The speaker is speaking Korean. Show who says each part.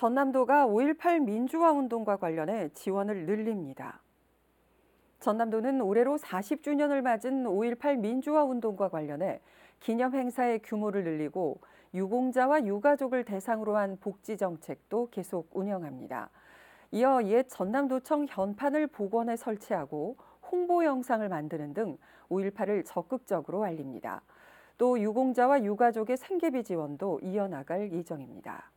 Speaker 1: 전남도가 5.18 민주화 운동과 관련해 지원을 늘립니다. 전남도는 올해로 40주년을 맞은 5.18 민주화 운동과 관련해 기념 행사의 규모를 늘리고 유공자와 유가족을 대상으로 한 복지 정책도 계속 운영합니다. 이어 옛 전남도청 현판을 복원에 설치하고 홍보 영상을 만드는 등 5.18을 적극적으로 알립니다. 또 유공자와 유가족의 생계비 지원도 이어나갈 예정입니다.